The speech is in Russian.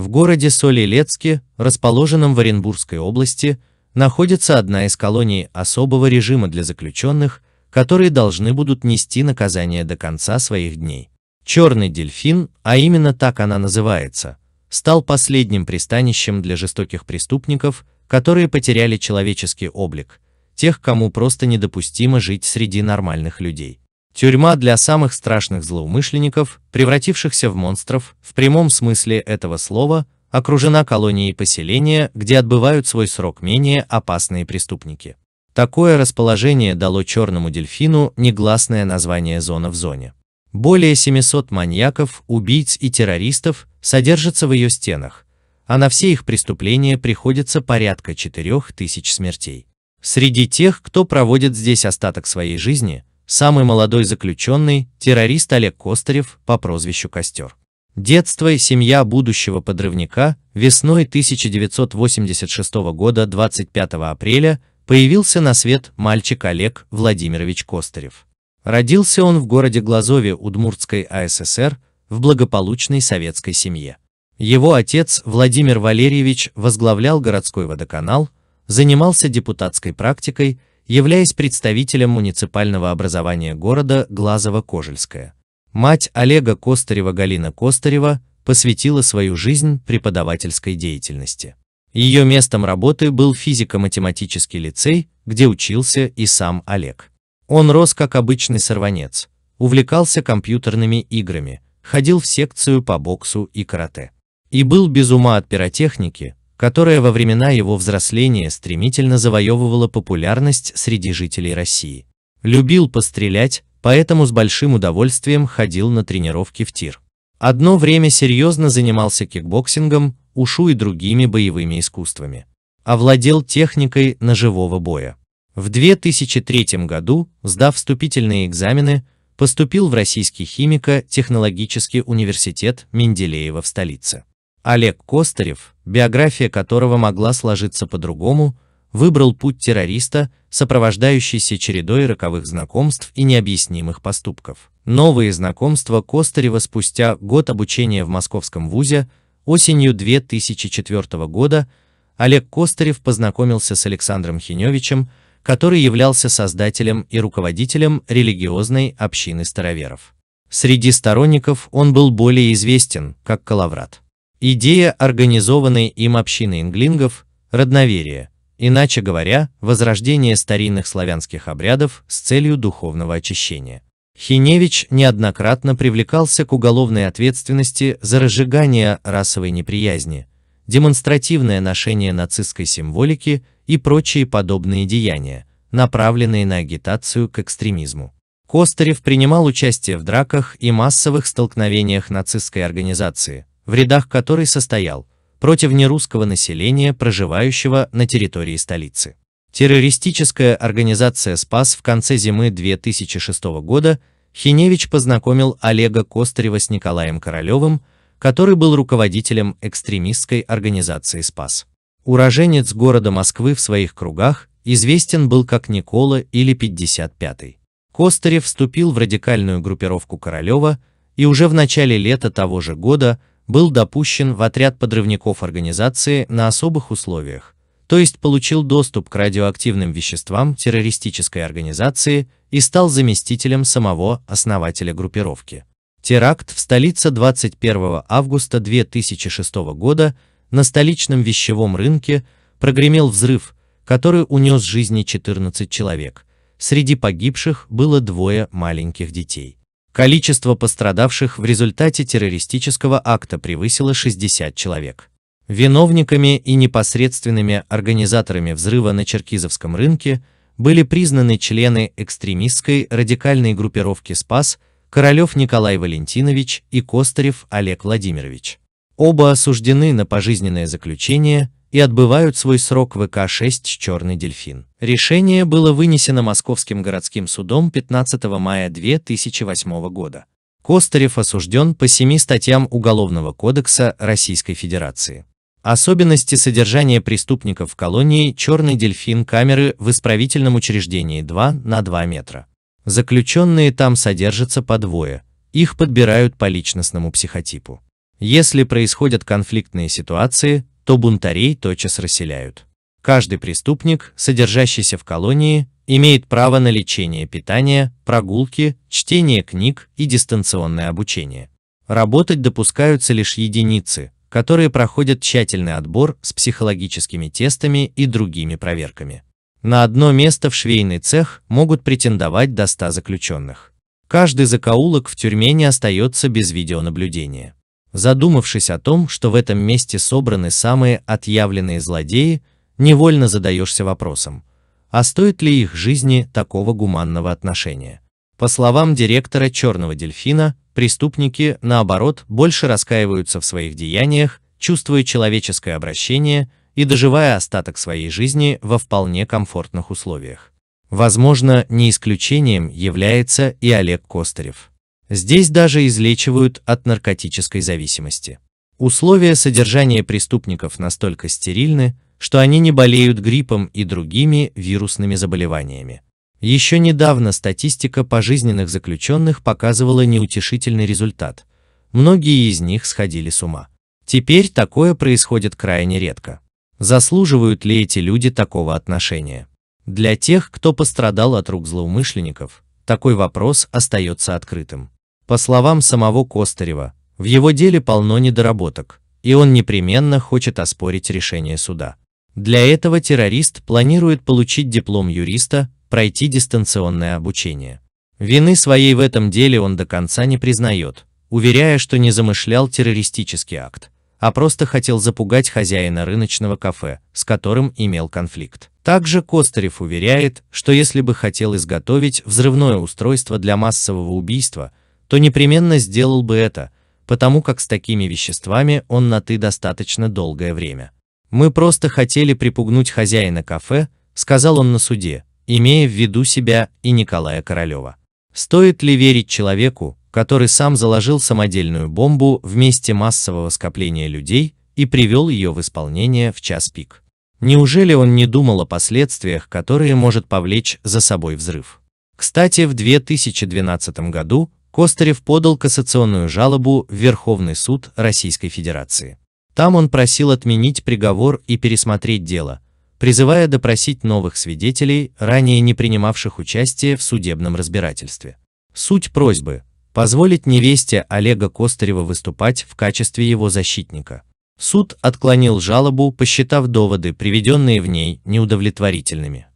В городе Солилецке, расположенном в Оренбургской области, находится одна из колоний особого режима для заключенных, которые должны будут нести наказание до конца своих дней. Черный дельфин, а именно так она называется, стал последним пристанищем для жестоких преступников, которые потеряли человеческий облик, тех, кому просто недопустимо жить среди нормальных людей. Тюрьма для самых страшных злоумышленников, превратившихся в монстров, в прямом смысле этого слова, окружена колонией поселения, где отбывают свой срок менее опасные преступники. Такое расположение дало черному дельфину негласное название «зона в зоне». Более 700 маньяков, убийц и террористов содержатся в ее стенах, а на все их преступления приходится порядка 4000 смертей. Среди тех, кто проводит здесь остаток своей жизни – самый молодой заключенный, террорист Олег Костарев по прозвищу Костер. Детство и семья будущего подрывника весной 1986 года 25 апреля появился на свет мальчик Олег Владимирович Костарев. Родился он в городе Глазове Удмуртской АССР в благополучной советской семье. Его отец Владимир Валерьевич возглавлял городской водоканал, занимался депутатской практикой являясь представителем муниципального образования города Глазово-Кожельское. Мать Олега Костарева Галина Костарева посвятила свою жизнь преподавательской деятельности. Ее местом работы был физико-математический лицей, где учился и сам Олег. Он рос как обычный сорванец, увлекался компьютерными играми, ходил в секцию по боксу и карате. И был без ума от пиротехники, которая во времена его взросления стремительно завоевывала популярность среди жителей России. Любил пострелять, поэтому с большим удовольствием ходил на тренировки в тир. Одно время серьезно занимался кикбоксингом, ушу и другими боевыми искусствами. Овладел техникой ножевого боя. В 2003 году, сдав вступительные экзамены, поступил в Российский химико-технологический университет Менделеева в столице. Олег Костырев, биография которого могла сложиться по-другому, выбрал путь террориста, сопровождающийся чередой роковых знакомств и необъяснимых поступков. Новые знакомства Костырева спустя год обучения в московском вузе осенью 2004 года Олег Костырев познакомился с Александром Хиневичем, который являлся создателем и руководителем религиозной общины староверов. Среди сторонников он был более известен как Калаврат. Идея организованной им общины инглингов – родноверие, иначе говоря, возрождение старинных славянских обрядов с целью духовного очищения. Хиневич неоднократно привлекался к уголовной ответственности за разжигание расовой неприязни, демонстративное ношение нацистской символики и прочие подобные деяния, направленные на агитацию к экстремизму. Костарев принимал участие в драках и массовых столкновениях нацистской организации, в рядах которой состоял, против нерусского населения, проживающего на территории столицы. Террористическая организация «Спас» в конце зимы 2006 года Хиневич познакомил Олега Костарева с Николаем Королевым, который был руководителем экстремистской организации «Спас». Уроженец города Москвы в своих кругах известен был как Никола или 55-й. Костарев вступил в радикальную группировку Королева и уже в начале лета того же года – был допущен в отряд подрывников организации на особых условиях, то есть получил доступ к радиоактивным веществам террористической организации и стал заместителем самого основателя группировки. Теракт в столице 21 августа 2006 года на столичном вещевом рынке прогремел взрыв, который унес жизни 14 человек. Среди погибших было двое маленьких детей. Количество пострадавших в результате террористического акта превысило 60 человек. Виновниками и непосредственными организаторами взрыва на черкизовском рынке были признаны члены экстремистской радикальной группировки «Спас» Королев Николай Валентинович и Костарев Олег Владимирович. Оба осуждены на пожизненное заключение – и отбывают свой срок ВК-6 «Черный дельфин». Решение было вынесено Московским городским судом 15 мая 2008 года. Костарев осужден по семи статьям Уголовного кодекса Российской Федерации. Особенности содержания преступников в колонии «Черный дельфин» камеры в исправительном учреждении 2 на 2 метра. Заключенные там содержатся по двое, их подбирают по личностному психотипу. Если происходят конфликтные ситуации, то бунтарей тотчас расселяют. Каждый преступник, содержащийся в колонии, имеет право на лечение, питание, прогулки, чтение книг и дистанционное обучение. Работать допускаются лишь единицы, которые проходят тщательный отбор с психологическими тестами и другими проверками. На одно место в швейный цех могут претендовать до 100 заключенных. Каждый закоулок в тюрьме не остается без видеонаблюдения. Задумавшись о том, что в этом месте собраны самые отъявленные злодеи, невольно задаешься вопросом, а стоит ли их жизни такого гуманного отношения? По словам директора «Черного дельфина», преступники, наоборот, больше раскаиваются в своих деяниях, чувствуя человеческое обращение и доживая остаток своей жизни во вполне комфортных условиях. Возможно, не исключением является и Олег Костарев. Здесь даже излечивают от наркотической зависимости. Условия содержания преступников настолько стерильны, что они не болеют гриппом и другими вирусными заболеваниями. Еще недавно статистика пожизненных заключенных показывала неутешительный результат. Многие из них сходили с ума. Теперь такое происходит крайне редко. Заслуживают ли эти люди такого отношения? Для тех, кто пострадал от рук злоумышленников, такой вопрос остается открытым. По словам самого Костарева, в его деле полно недоработок, и он непременно хочет оспорить решение суда. Для этого террорист планирует получить диплом юриста, пройти дистанционное обучение. Вины своей в этом деле он до конца не признает, уверяя, что не замышлял террористический акт, а просто хотел запугать хозяина рыночного кафе, с которым имел конфликт. Также Костарев уверяет, что если бы хотел изготовить взрывное устройство для массового убийства, то непременно сделал бы это, потому как с такими веществами он на «ты» достаточно долгое время. «Мы просто хотели припугнуть хозяина кафе», — сказал он на суде, имея в виду себя и Николая Королева. Стоит ли верить человеку, который сам заложил самодельную бомбу в месте массового скопления людей и привел ее в исполнение в час пик? Неужели он не думал о последствиях, которые может повлечь за собой взрыв? Кстати, в 2012 году Костарев подал кассационную жалобу в Верховный суд Российской Федерации. Там он просил отменить приговор и пересмотреть дело, призывая допросить новых свидетелей, ранее не принимавших участие в судебном разбирательстве. Суть просьбы – позволить невесте Олега Костарева выступать в качестве его защитника. Суд отклонил жалобу, посчитав доводы, приведенные в ней, неудовлетворительными.